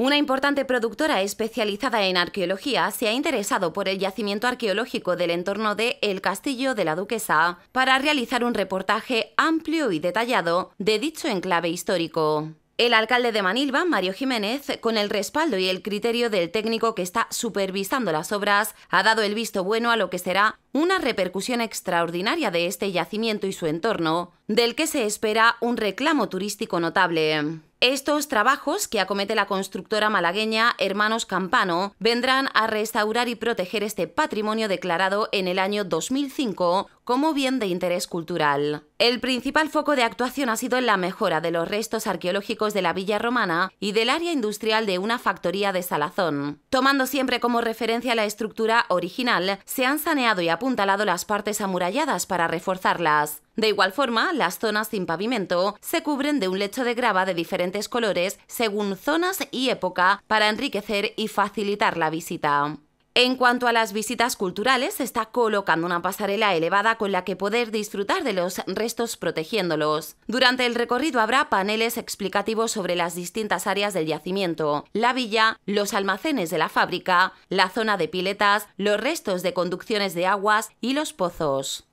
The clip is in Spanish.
Una importante productora especializada en arqueología se ha interesado por el yacimiento arqueológico del entorno de El Castillo de la Duquesa para realizar un reportaje amplio y detallado de dicho enclave histórico. El alcalde de Manilva, Mario Jiménez, con el respaldo y el criterio del técnico que está supervisando las obras, ha dado el visto bueno a lo que será una repercusión extraordinaria de este yacimiento y su entorno, del que se espera un reclamo turístico notable. Estos trabajos que acomete la constructora malagueña Hermanos Campano vendrán a restaurar y proteger este patrimonio declarado en el año 2005 como bien de interés cultural. El principal foco de actuación ha sido en la mejora de los restos arqueológicos de la villa romana y del área industrial de una factoría de salazón. Tomando siempre como referencia la estructura original, se han saneado y apuntalado las partes amuralladas para reforzarlas. De igual forma, las zonas sin pavimento se cubren de un lecho de grava de diferentes colores según zonas y época para enriquecer y facilitar la visita. En cuanto a las visitas culturales, se está colocando una pasarela elevada con la que poder disfrutar de los restos protegiéndolos. Durante el recorrido habrá paneles explicativos sobre las distintas áreas del yacimiento, la villa, los almacenes de la fábrica, la zona de piletas, los restos de conducciones de aguas y los pozos.